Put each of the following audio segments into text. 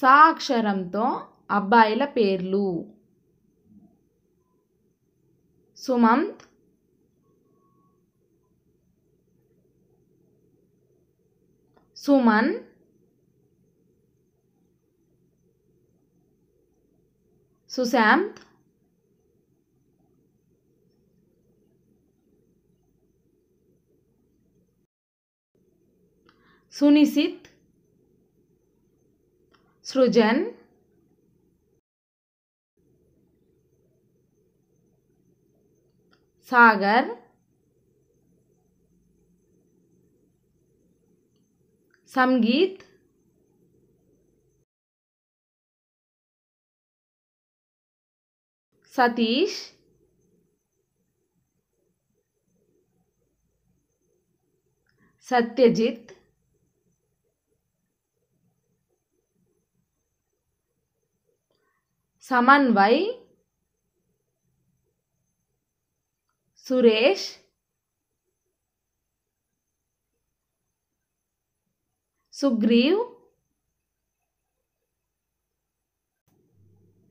సాక్షరంతో అబ్బాయిల పేర్లు సుమంత్ సుమన్ సుశాంత్ సునిశిత్ सृजन सागर संगीत सतीश सत्यजीत समन्वय सुरेश सुग्रीव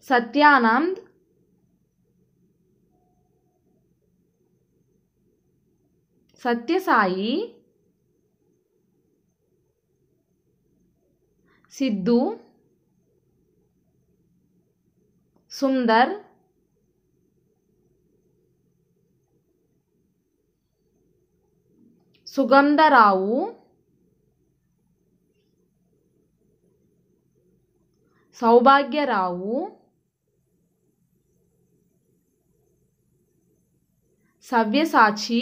सत्यानंद सत्यसाई सिद्धू సుందర్ సుగంధరావు సౌభాగ్యరావు సవ్యసాచి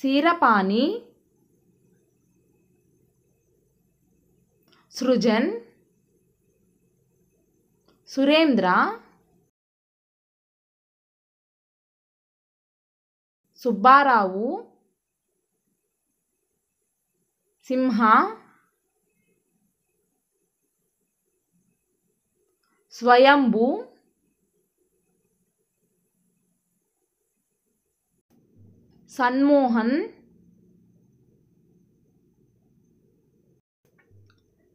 సీరపాణి సృజన్ సురేంద్ర సుబ్బారావు సింహ స్వయంభు సన్మోహన్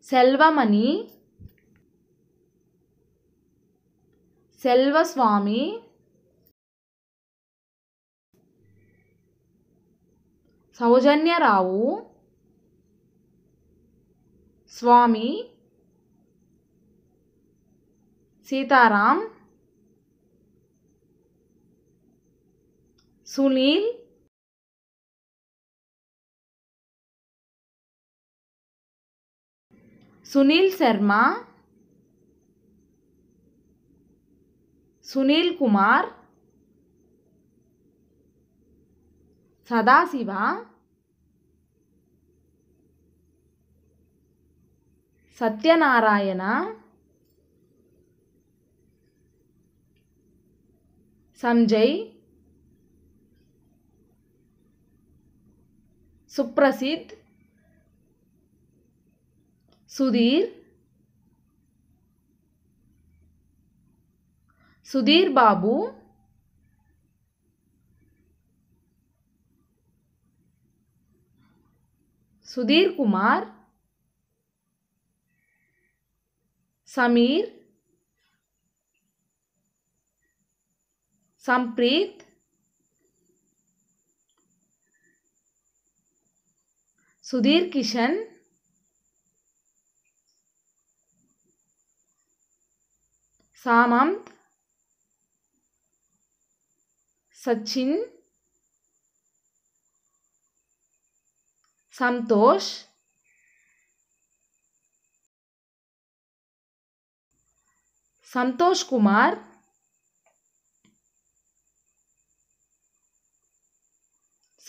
సెల్వమణి సెల్వస్వామి సౌజన్యరావు స్వామి సీతారాం సునీల్ सुनील शर्मा सुनील कुमार सदाशिवा सत्यनारायण संजय सुप्रसिद्ध सुधीर सुधीर बाबू सुधीर कुमार समीर संप्रीत सुधीर किशन సామంత్ సచిన్ సంతోష్ సంతోష్ కుమార్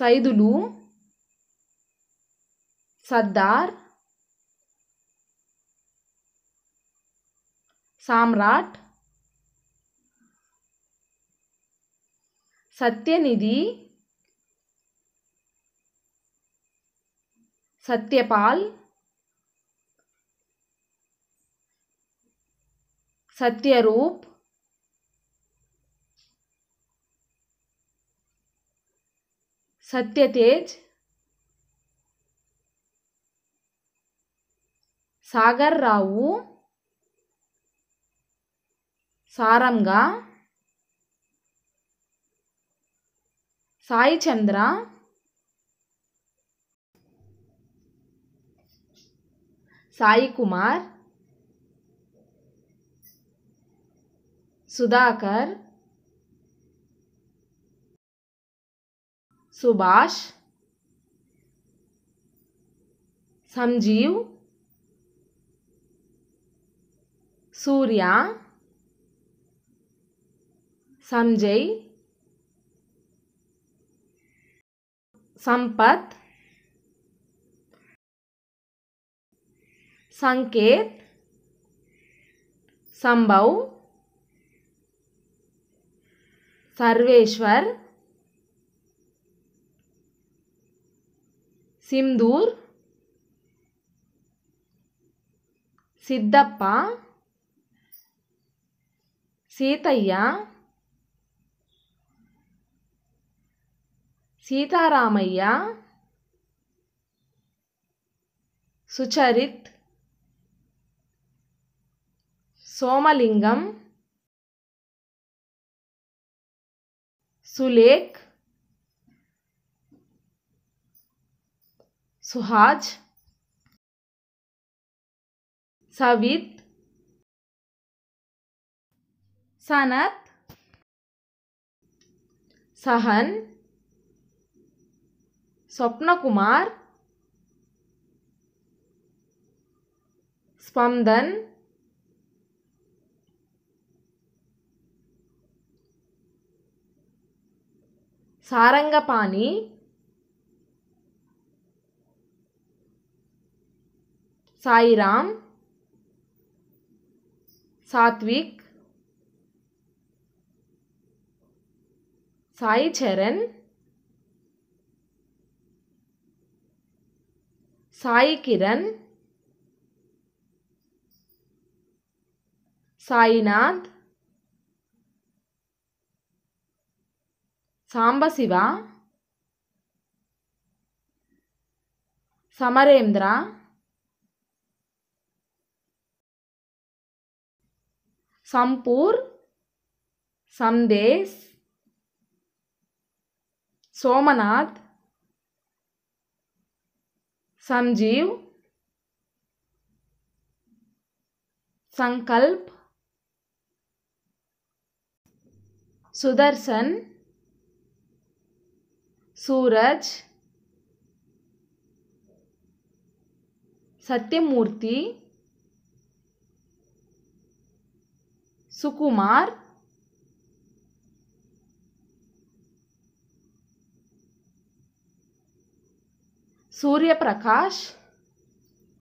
సైదులు సర్దార్ సామ్రాట్ சத்யநிதி சத்யபால் சத்யரூப் सत्यतेज सागर राव सारंगा साई चंद्र साई कुमार सुधाकर सुभाष संजीव सूर्या संजय संपत संकेत संभव सर्वेश्वर सिंदूर सिद्धप्पा सीतय्या सीतारामय्या सुचरित सोमलिंगम सुलेख सुहाज सवित सनत सहन स्वप्न कुमार स्पंदन सारंगपाणी साईराम सात्विक साई चरण சாய் கிரண் சாய்நாத் சாம்பசிவா சமரேந்திரா சம்பூர் சந்தேஷ் சோமநாத் संजीव संकल्प सुदर्शन सूरज सत्यमूर्ति सुकुमार సూర్యప్రకాష్